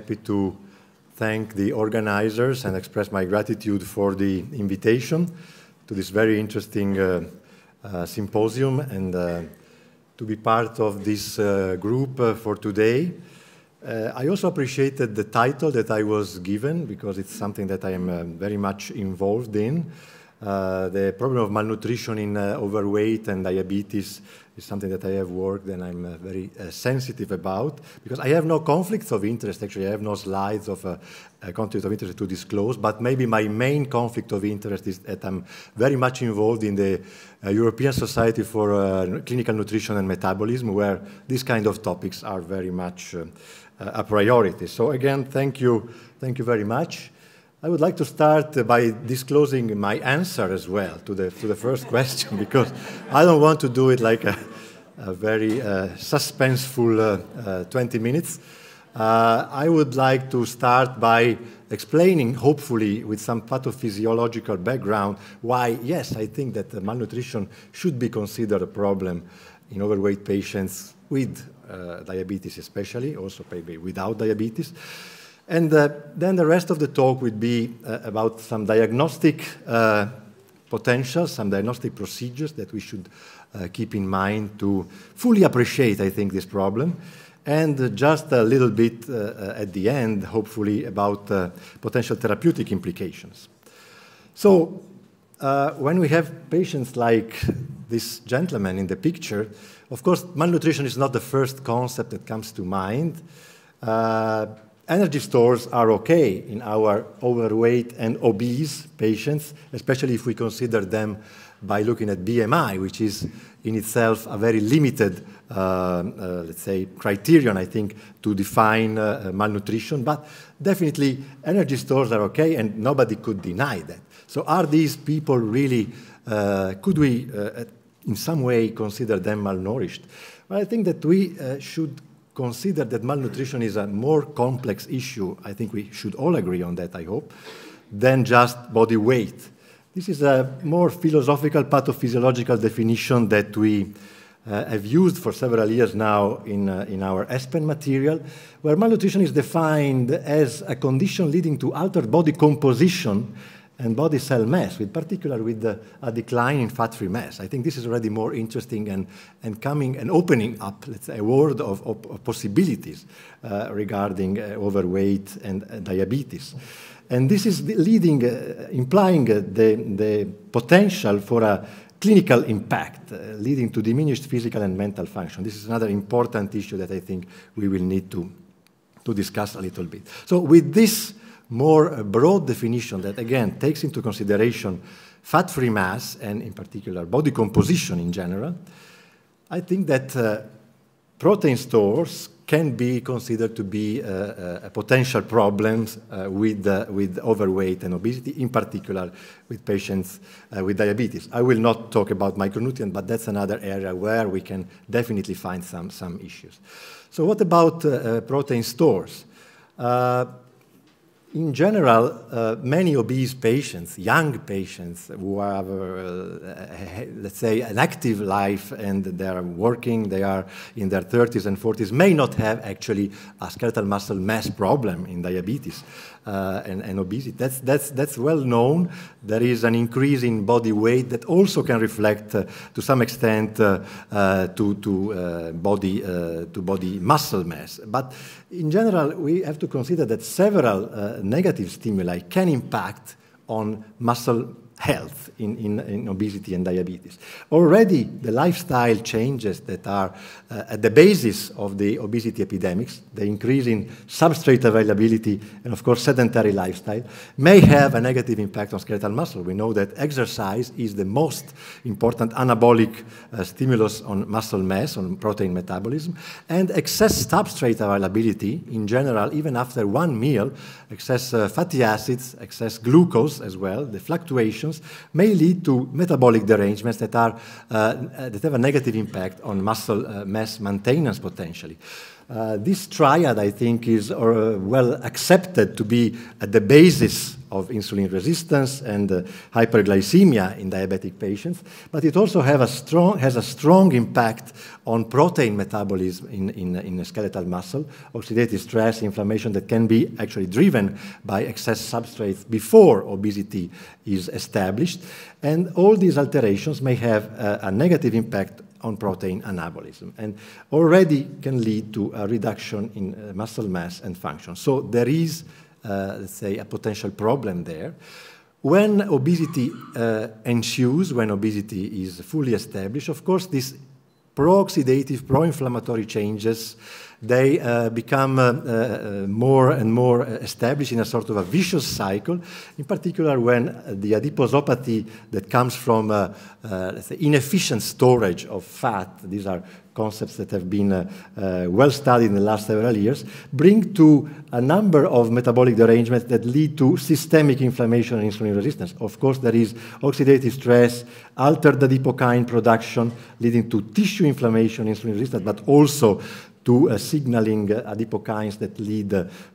happy to thank the organizers and express my gratitude for the invitation to this very interesting uh, uh, symposium and uh, to be part of this uh, group uh, for today. Uh, I also appreciated the title that I was given because it's something that I am very much involved in. the problem of malnutrition in overweight and diabetes it's something that I have worked and I'm uh, very uh, sensitive about because I have no conflicts of interest. Actually, I have no slides of uh, uh conflict of interest to disclose. But maybe my main conflict of interest is that I'm very much involved in the uh, European Society for uh, Clinical Nutrition and Metabolism, where these kind of topics are very much a priority. So again, thank you, thank you very much. I would like to start by disclosing my answer as well to the, to the first question because I don't want to do it like a, a very uh, suspenseful uh, uh, 20 minutes. Uh, I would like to start by explaining, hopefully, with some pathophysiological background, why, yes, I think that malnutrition should be considered a problem in overweight patients with uh, diabetes, especially, also maybe without diabetes. And uh, then the rest of the talk would be uh, about some diagnostic uh, potentials, some diagnostic procedures that we should uh, keep in mind to fully appreciate, I think, this problem. And just a little bit uh, uh, at the end, hopefully, about potential therapeutic implications. So when we have patients like this gentleman in the picture, of course, malnutrition is not the first concept that comes to mind energy stores are okay in our overweight and obese patients, especially if we consider them by looking at BMI, which is in itself a very limited, uh, uh, let's say, criterion, I think, to define uh, uh, malnutrition. But definitely, energy stores are okay, and nobody could deny that. So, are these people really, uh, could we uh, in some way consider them malnourished? Well, I think that we should consider that malnutrition is a more complex issue, I think we should all agree on that, I hope, than just body weight. This is a more philosophical pathophysiological definition that we uh, have used for several years now in, uh, in our ESPEN material, where malnutrition is defined as a condition leading to altered body composition and body cell mass, with particular with the, a decline in fat-free mass. I think this is already more interesting and, and coming and opening up, let's say, a world of, of, of possibilities uh, regarding uh, overweight and uh, diabetes. And this is leading, uh, implying uh, the, the potential for a clinical impact, uh, leading to diminished physical and mental function. This is another important issue that I think we will need to, to discuss a little bit. So with this more broad definition that, again, takes into consideration fat-free mass and, in particular, body composition in general, I think that uh, protein stores can be considered to be uh, uh a potential problem uh, with, uh, with overweight and obesity, in particular with patients uh, with diabetes. I will not talk about micronutrients, but that's another area where we can definitely find some, some issues. So what about protein stores? in general, uh, many obese patients, young patients who have, uh, uh, let's say, an active life and they are working, they are in their 30s and 40s, may not have actually a skeletal muscle mass problem in diabetes uh, and, and, obesity. That's, that's, that's well known. There is an increase in body weight that also can reflect uh, to some extent uh, uh, to, to, uh, body, to body muscle mass. But in general, we have to consider that several negative stimuli can impact on muscle health in, in, in, obesity and diabetes. Already, the lifestyle changes that are uh, at the basis of the obesity epidemics, the increase in substrate availability and, of course, sedentary lifestyle, may have a negative impact on skeletal muscle. We know that exercise is the most important anabolic uh, stimulus on muscle mass, on protein metabolism, and excess substrate availability in general, even after one meal, excess uh, fatty acids, excess glucose as well, the fluctuation may lead to metabolic derangements that, are, uh, that have a negative impact on muscle uh, mass maintenance potentially. Uh, this triad, I think, is uh, well accepted to be at the basis of insulin resistance and uh, hyperglycemia in diabetic patients, but it also a strong, has a strong impact on protein metabolism in, in, in skeletal muscle, oxidative stress, inflammation that can be actually driven by excess substrates before obesity is established. And all these alterations may have a, a negative impact on protein anabolism and already can lead to a reduction in uh, muscle mass and function. So there is, uh, let's say, a potential problem there. When obesity uh, ensues, when obesity is fully established, of course, these pro-oxidative, pro-inflammatory changes they uh, become uh, uh, more and more established in a sort of a vicious cycle, in particular when the adiposopathy that comes from inefficient storage of fat, these are concepts that have been uh, uh, well studied in the last several years, bring to a number of metabolic derangements that lead to systemic inflammation and insulin resistance. Of course, there is oxidative stress, altered adipokine production, leading to tissue inflammation, insulin resistance, but also to signaling adipokines that lead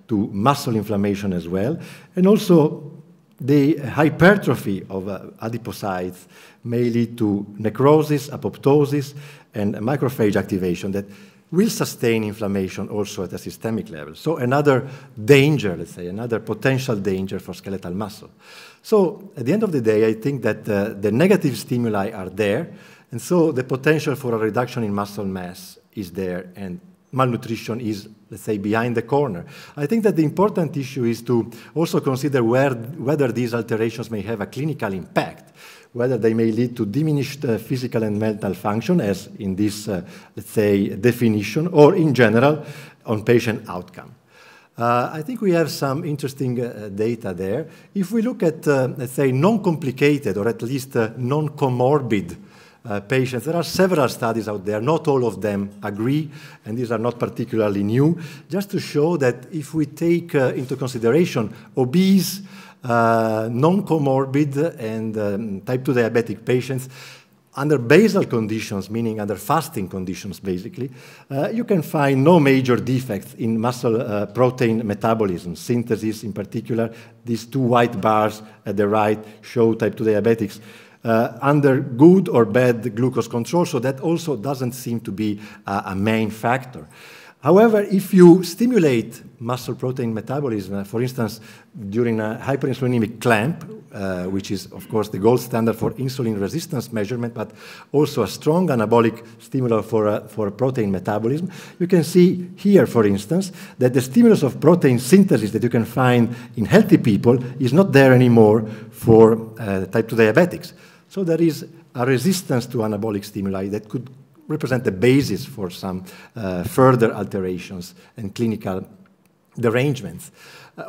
to muscle inflammation as well. And also, the hypertrophy of uh, adipocytes may lead to necrosis, apoptosis, and microphage activation that will sustain inflammation also at a systemic level. So another danger, let's say, another potential danger for skeletal muscle. So at the end of the day, I think that uh, the negative stimuli are there, and so the potential for a reduction in muscle mass is there and malnutrition is, let's say, behind the corner. I think that the important issue is to also consider where, whether these alterations may have a clinical impact, whether they may lead to diminished uh, physical and mental function, as in this, uh, let's say, definition, or in general, on patient outcome. Uh, I think we have some interesting uh, data there. If we look at, uh, let's say, non-complicated or at least uh, non-comorbid uh, patients. There are several studies out there. Not all of them agree, and these are not particularly new, just to show that if we take uh, into consideration obese, uh, non-comorbid, and um, type 2 diabetic patients, under basal conditions, meaning under fasting conditions, basically, uh, you can find no major defects in muscle uh, protein metabolism, synthesis in particular. These two white bars at the right show type 2 diabetics uh, under good or bad glucose control, so that also doesn't seem to be uh, a main factor. However, if you stimulate muscle protein metabolism, uh, for instance, during a hyperinsulinemic clamp, uh, which is, of course, the gold standard for insulin resistance measurement, but also a strong anabolic stimulus for, uh, for protein metabolism. You can see here, for instance, that the stimulus of protein synthesis that you can find in healthy people is not there anymore for uh, type 2 diabetics. So there is a resistance to anabolic stimuli that could represent the basis for some uh, further alterations and clinical derangements.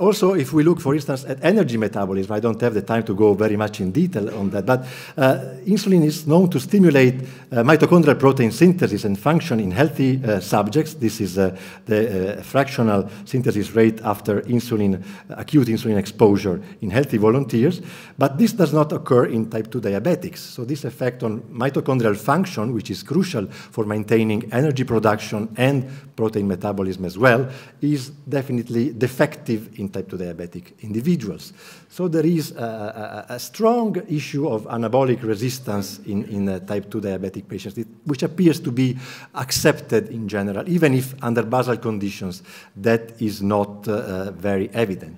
Also, if we look, for instance, at energy metabolism, I don't have the time to go very much in detail on that, but uh, insulin is known to stimulate uh, mitochondrial protein synthesis and function in healthy uh, subjects. This is uh, the uh, fractional synthesis rate after insulin, uh, acute insulin exposure in healthy volunteers. But this does not occur in type 2 diabetics. So this effect on mitochondrial function, which is crucial for maintaining energy production and protein metabolism as well, is definitely defective in type 2 diabetic individuals. So there is a, a, a strong issue of anabolic resistance in, in uh, type 2 diabetic patients, which appears to be accepted in general, even if under basal conditions that is not uh, uh very evident.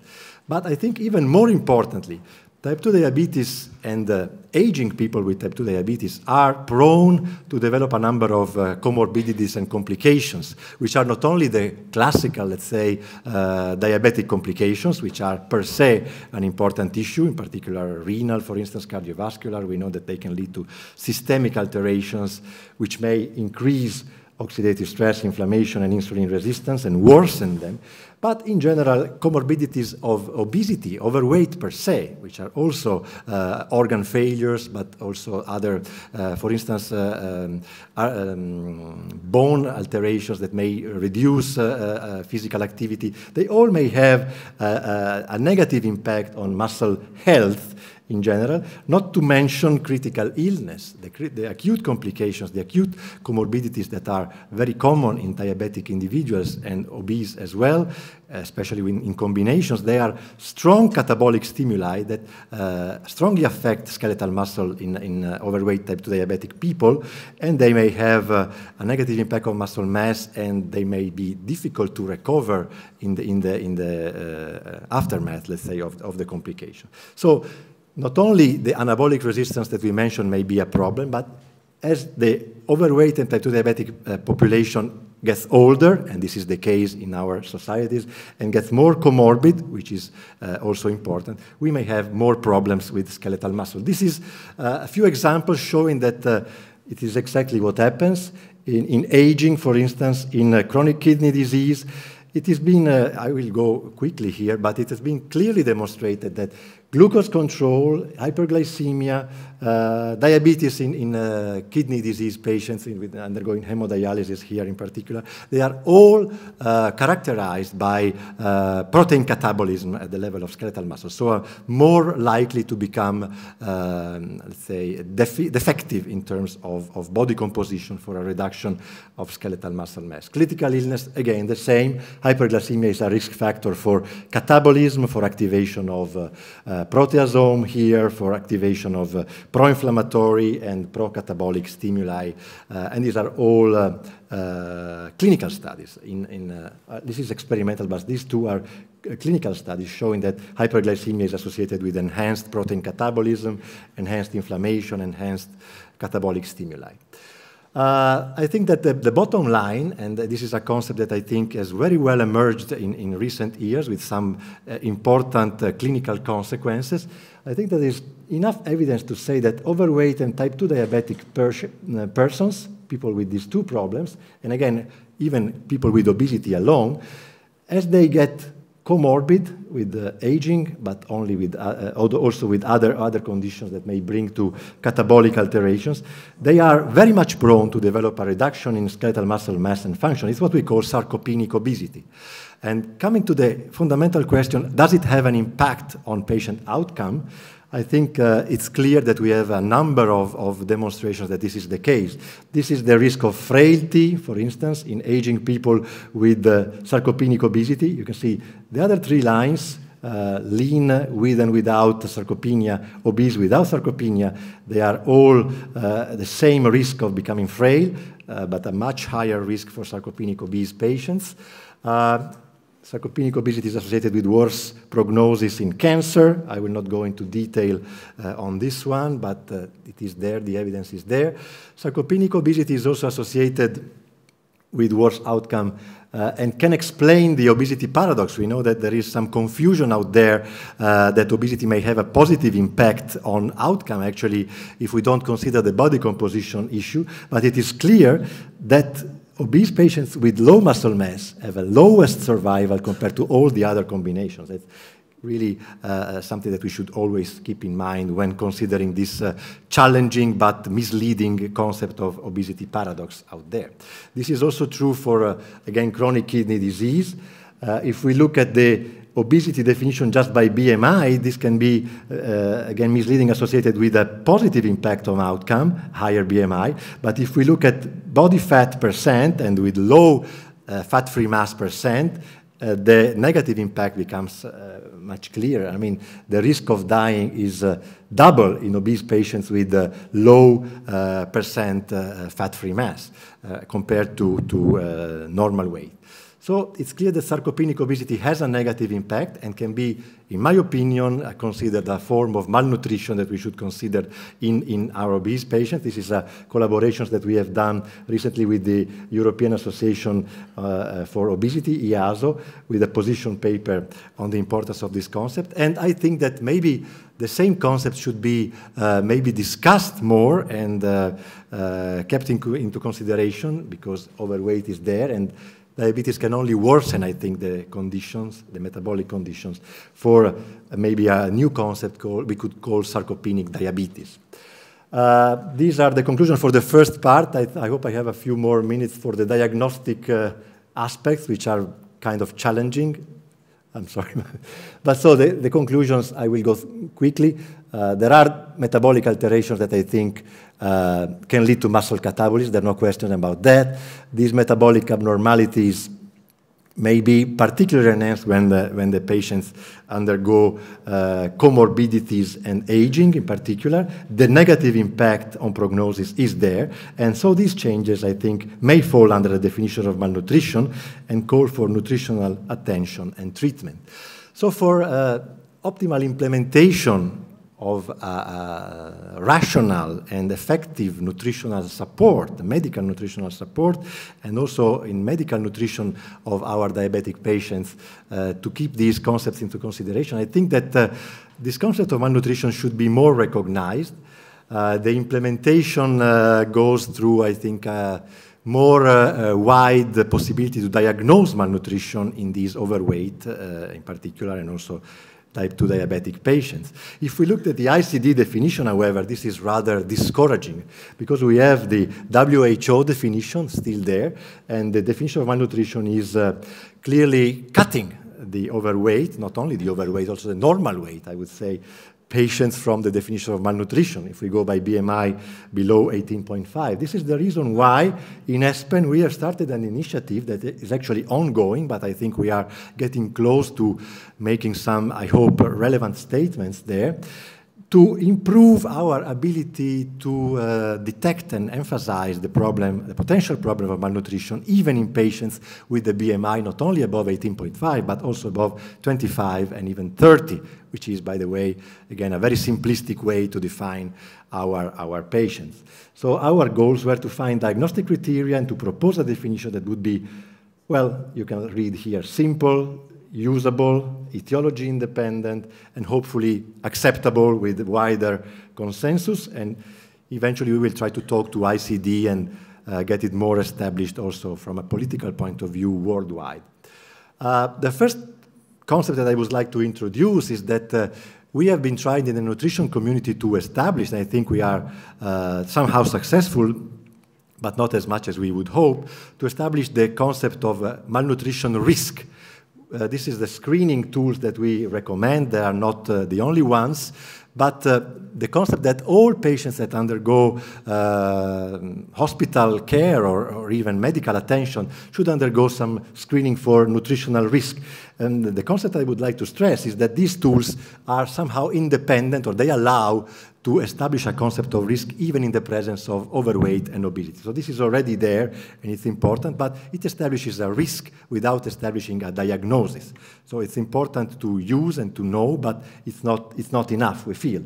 But I think even more importantly, Type 2 diabetes and uh, aging people with type 2 diabetes are prone to develop a number of uh, comorbidities and complications, which are not only the classical, let's say, uh, diabetic complications, which are per se an important issue, in particular renal, for instance, cardiovascular. We know that they can lead to systemic alterations, which may increase oxidative stress, inflammation, and insulin resistance and worsen them. But in general, comorbidities of obesity, overweight per se, which are also uh, organ failures, but also other, uh, for instance, uh, um, um, bone alterations that may reduce uh, uh, uh, physical activity, they all may have a negative impact on muscle health in general, not to mention critical illness, the, the, acute complications, the acute comorbidities that are very common in diabetic individuals and obese as well, especially when, in combinations. They are strong catabolic stimuli that uh, strongly affect skeletal muscle in, in uh, overweight type 2 diabetic people, and they may have uh, a negative impact on muscle mass, and they may be difficult to recover in the, in the, in the uh, aftermath, let's say, of, of the complication. So not only the anabolic resistance that we mentioned may be a problem, but as the overweight and type 2 diabetic uh, population gets older, and this is the case in our societies, and gets more comorbid, which is uh, also important, we may have more problems with skeletal muscle. This is uh, a few examples showing that uh, it is exactly what happens in, in aging, for instance, in uh, chronic kidney disease. It has been, uh, I will go quickly here, but it has been clearly demonstrated that glucose control, hyperglycemia, uh, diabetes in, in uh, kidney disease patients in, with undergoing hemodialysis here in particular, they are all uh, characterized by uh, protein catabolism at the level of skeletal muscle, so are more likely to become, um, let's say, def defective in terms of, of body composition for a reduction of skeletal muscle mass. Critical illness, again, the same. Hyperglycemia is a risk factor for catabolism, for activation of uh, uh, proteasome here, for activation of pro-inflammatory and pro-catabolic stimuli. Uh, and these are all uh, uh, clinical studies. In, in this is experimental, but these two are clinical studies showing that hyperglycemia is associated with enhanced protein catabolism, enhanced inflammation, enhanced catabolic stimuli. Uh, I think that the, the, bottom line, and this is a concept that I think has very well emerged in, in recent years with some uh, important uh, clinical consequences, I think there's enough evidence to say that overweight and type 2 diabetic uh, persons, people with these two problems, and again, even people with obesity alone, as they get comorbid with uh, aging, but only with, uh, uh also with other, other conditions that may bring to catabolic alterations, they are very much prone to develop a reduction in skeletal muscle mass and function. It's what we call sarcopenic obesity. And coming to the fundamental question, does it have an impact on patient outcome? I think uh, it's clear that we have a number of, of, demonstrations that this is the case. This is the risk of frailty, for instance, in aging people with uh, sarcopenic obesity. You can see the other three lines, uh, lean with and without sarcopenia, obese without sarcopenia, they are all uh, the same risk of becoming frail, uh, but a much higher risk for sarcopenic obese patients. Uh, Sarcopenic obesity is associated with worse prognosis in cancer. I will not go into detail uh, on this one, but uh, it is there, the evidence is there. Sarcopenic obesity is also associated with worse outcome uh, and can explain the obesity paradox. We know that there is some confusion out there uh, that obesity may have a positive impact on outcome, actually, if we don't consider the body composition issue. But it is clear that obese patients with low muscle mass have the lowest survival compared to all the other combinations. It's really uh, uh, something that we should always keep in mind when considering this uh, challenging but misleading concept of obesity paradox out there. This is also true for, uh, again, chronic kidney disease. Uh, if we look at the obesity definition just by BMI, this can be, uh, again, misleading associated with a positive impact on outcome, higher BMI. But if we look at body fat percent and with low uh, fat-free mass percent, uh, the negative impact becomes uh, much clearer. I mean, the risk of dying is uh, double in obese patients with uh, low percent fat-free mass compared to, to normal weight. So it's clear that sarcopenic obesity has a negative impact and can be, in my opinion, uh, considered a form of malnutrition that we should consider in, in our obese patients. This is a collaboration that we have done recently with the European Association uh, uh for Obesity, EASO, with a position paper on the importance of this concept. And I think that maybe the same concept should be uh, maybe discussed more and uh, uh kept in, into consideration because overweight is there and diabetes can only worsen, I think, the conditions, the metabolic conditions, for maybe a new concept called, we could call sarcopenic diabetes. Uh, these are the conclusions for the first part. I, I, hope I have a few more minutes for the diagnostic uh, aspects, which are kind of challenging I'm sorry. but so the, the, conclusions, I will go quickly. Uh, there are metabolic alterations that I think uh, can lead to muscle catabolism. There's no question about that. These metabolic abnormalities may be particularly enhanced when the, when the patients undergo uh, comorbidities and aging in particular. The negative impact on prognosis is there. And so these changes, I think, may fall under the definition of malnutrition and call for nutritional attention and treatment. So for uh, optimal implementation of uh, uh, rational and effective nutritional support, medical nutritional support, and also in medical nutrition of our diabetic patients uh, to keep these concepts into consideration. I think that uh, this concept of malnutrition should be more recognized. the implementation goes through, I think, more uh, uh, wide possibility to diagnose malnutrition in these overweight uh, in particular and also type 2 diabetic patients. If we looked at the ICD definition, however, this is rather discouraging because we have the WHO definition still there, and the definition of malnutrition is uh, clearly cutting the overweight, not only the overweight, also the normal weight, I would say, patients from the definition of malnutrition, if we go by BMI below 18.5. This is the reason why in ESPEN we have started an initiative that is actually ongoing, but I think we are getting close to making some, I hope, relevant statements there to improve our ability to uh, detect and emphasize the problem, the potential problem of malnutrition, even in patients with a BMI not only above 18.5, but also above 25 and even 30, which is, by the way, again, a very simplistic way to define our, our patients. So our goals were to find diagnostic criteria and to propose a definition that would be, well, you can read here, simple, usable, etiology independent, and hopefully acceptable with wider consensus. And eventually we will try to talk to ICD and uh, get it more established also from a political point of view worldwide. Uh, the first concept that I would like to introduce is that uh, we have been trying in the nutrition community to establish, and I think we are uh, somehow successful, but not as much as we would hope, to establish the concept of uh, malnutrition risk uh, this is the screening tools that we recommend. They are not uh, the only ones, but uh, the concept that all patients that undergo uh, hospital care or, or, even medical attention should undergo some screening for nutritional risk. And the concept I would like to stress is that these tools are somehow independent or they allow to establish a concept of risk even in the presence of overweight and obesity. So this is already there and it's important, but it establishes a risk without establishing a diagnosis. So it's important to use and to know, but it's not, it's not enough, we feel.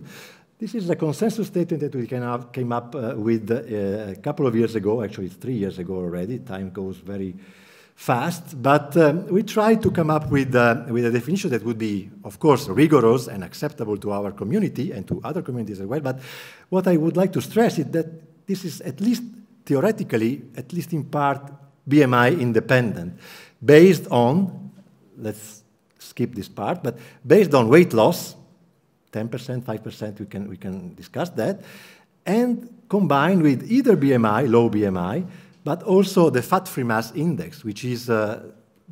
This is a consensus statement that we have, came up uh, with uh, a couple of years ago, actually three years ago already. Time goes very fast, but um, we try to come up with, uh, with a definition that would be, of course, rigorous and acceptable to our community and to other communities as well. But what I would like to stress is that this is at least theoretically, at least in part, BMI independent, based on, let's skip this part, but based on weight loss, 10%, 5%, we can, we can discuss that, and combined with either BMI, low BMI, but also the fat-free mass index, which is uh,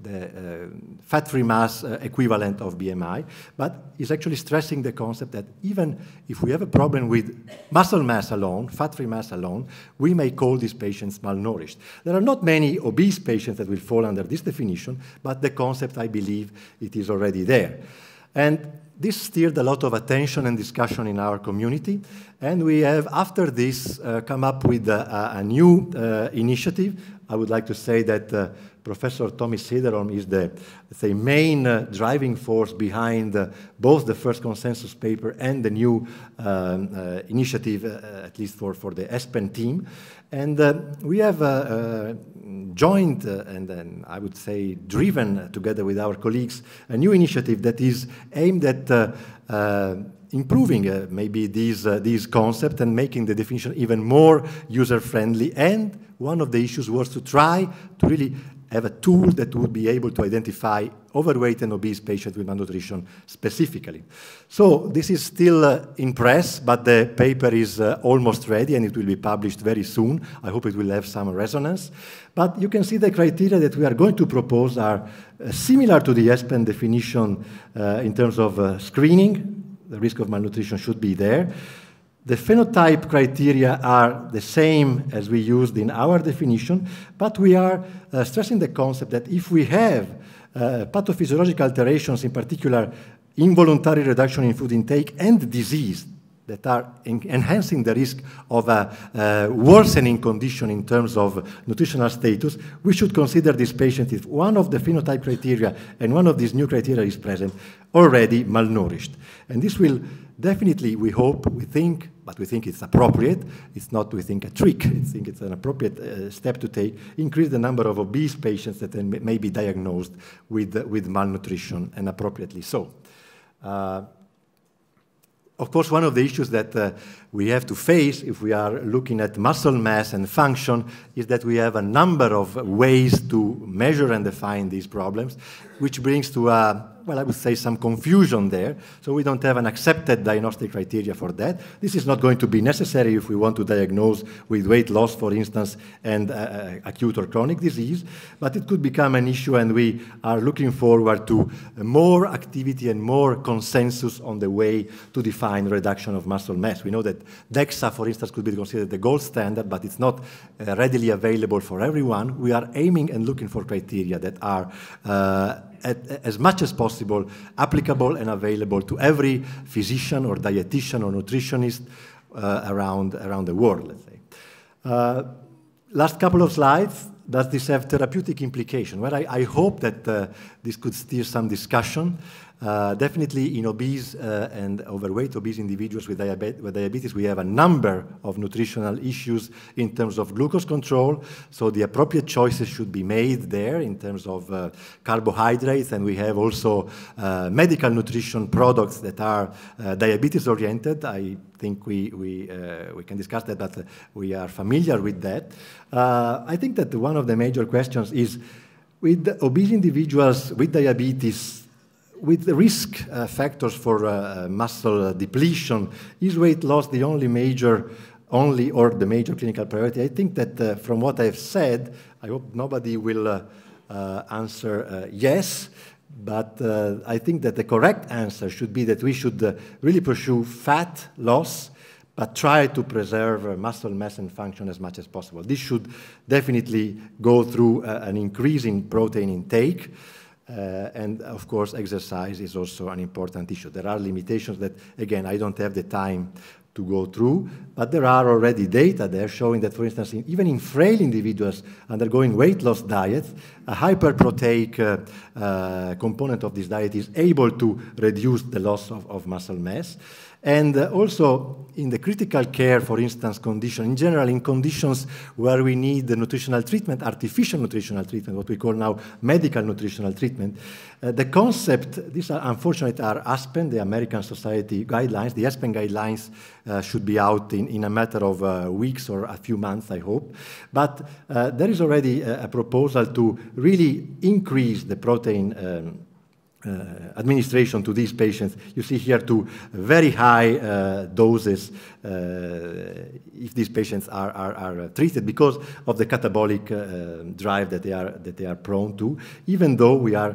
the uh, fat-free mass uh, equivalent of BMI, but is actually stressing the concept that even if we have a problem with muscle mass alone, fat-free mass alone, we may call these patients malnourished. There are not many obese patients that will fall under this definition, but the concept, I believe, it is already there. And this stirred a lot of attention and discussion in our community, and we have, after this, uh, come up with a, a new uh, initiative I would like to say that uh, Professor Tommy Siderom is the main uh, driving force behind uh, both the first consensus paper and the new um, uh, initiative, uh, uh, at least for, for the ESPEN team. And we have joined and then I would say driven together with our colleagues a new initiative that is aimed at improving uh, maybe these, uh, these concepts and making the definition even more user-friendly. And one of the issues was to try to really have a tool that would be able to identify overweight and obese patients with malnutrition specifically. So this is still uh, in press, but the paper is uh, almost ready and it will be published very soon. I hope it will have some resonance. But you can see the criteria that we are going to propose are uh, similar to the ESPEN definition uh, in terms of uh, screening, the risk of malnutrition should be there. The phenotype criteria are the same as we used in our definition, but we are uh, stressing the concept that if we have uh, pathophysiological alterations, in particular involuntary reduction in food intake and disease, that are enhancing the risk of a, worsening condition in terms of nutritional status, we should consider this patient if one of the phenotype criteria and one of these new criteria is present, already malnourished. And this will definitely, we hope, we think, but we think it's appropriate. It's not, we think, a trick. We think it's an appropriate uh, step to take. Increase the number of obese patients that may be diagnosed with, with malnutrition and appropriately so. Uh, of course, one of the issues that uh, we have to face if we are looking at muscle mass and function is that we have a number of ways to measure and define these problems, which brings to a uh, well, I would say some confusion there. So we don't have an accepted diagnostic criteria for that. This is not going to be necessary if we want to diagnose with weight loss, for instance, and uh, uh, acute or chronic disease. But it could become an issue, and we are looking forward to more activity and more consensus on the way to define reduction of muscle mass. We know that DEXA, for instance, could be considered the gold standard, but it's not uh, readily available for everyone. We are aiming and looking for criteria that are uh, at, as much as possible applicable and available to every physician or dietitian or nutritionist uh, around, around the world, let's say. Uh, last couple of slides. Does this have therapeutic implication? Well, I, I hope that uh, this could steer some discussion. Uh, definitely in obese uh, and overweight obese individuals with, with, diabetes, we have a number of nutritional issues in terms of glucose control. So the appropriate choices should be made there in terms of uh, carbohydrates. And we have also uh, medical nutrition products that are uh, diabetes oriented. I think we, we, we can discuss that, but we are familiar with that. I think that one of the major questions is with obese individuals with diabetes, with the risk uh, factors for uh, muscle depletion, is weight loss the only major, only or the major clinical priority? I think that uh, from what I've said, I hope nobody will uh, uh, answer uh, yes, but I think that the correct answer should be that we should really pursue fat loss, but try to preserve muscle mass and function as much as possible. This should definitely go through an increase in protein intake. Uh, and of course, exercise is also an important issue. There are limitations that, again, I don't have the time to go through, but there are already data there showing that, for instance, in, even in frail individuals undergoing weight loss diets, a hyperproteic uh, uh, component of this diet is able to reduce the loss of, of muscle mass. And uh, also in the critical care, for instance, condition, in general, in conditions where we need the nutritional treatment, artificial nutritional treatment, what we call now medical nutritional treatment, uh, the concept, these are unfortunately are ASPEN, the American Society guidelines. The ASPEN guidelines uh, should be out in, in a matter of uh, weeks or a few months, I hope. But uh, there is already a, a, proposal to really increase the protein. Um, administration to these patients. You see here two very high uh, doses uh, if these patients are, are, are, uh, treated because of the catabolic uh, um, drive that they, are, that they are prone to, even though we are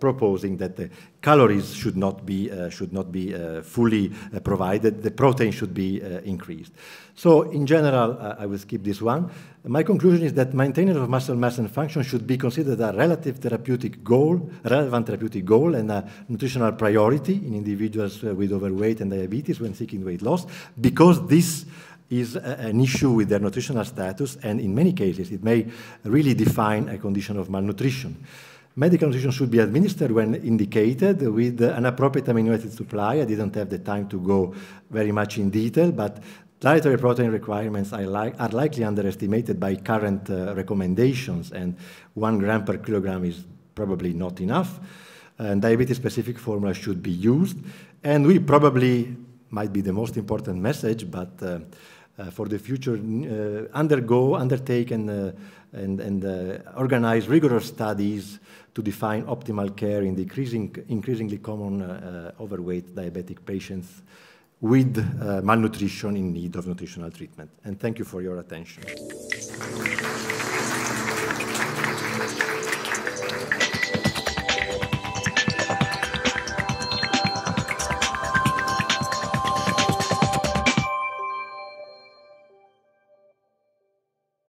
proposing that the calories should not be, should not be fully provided, the protein should be increased. So in general, I will skip this one. My conclusion is that maintenance of muscle mass and function should be considered a relative therapeutic goal, relevant therapeutic goal and a nutritional priority in individuals with overweight and diabetes when seeking weight loss because because this is an issue with their nutritional status, and in many cases, it may really define a condition of malnutrition. Medical nutrition should be administered when indicated with an appropriate amino acid supply. I didn't have the time to go very much in detail, but dietary protein requirements are, li are likely underestimated by current uh, recommendations, and one gram per kilogram is probably not enough. And diabetes-specific formula should be used, and we probably might be the most important message, but uh, uh for the future, uh, undergo, undertake, and, uh, and, and uh, organize rigorous studies to define optimal care in the increasing, increasingly common uh, overweight diabetic patients with malnutrition in need of nutritional treatment. And thank you for your attention.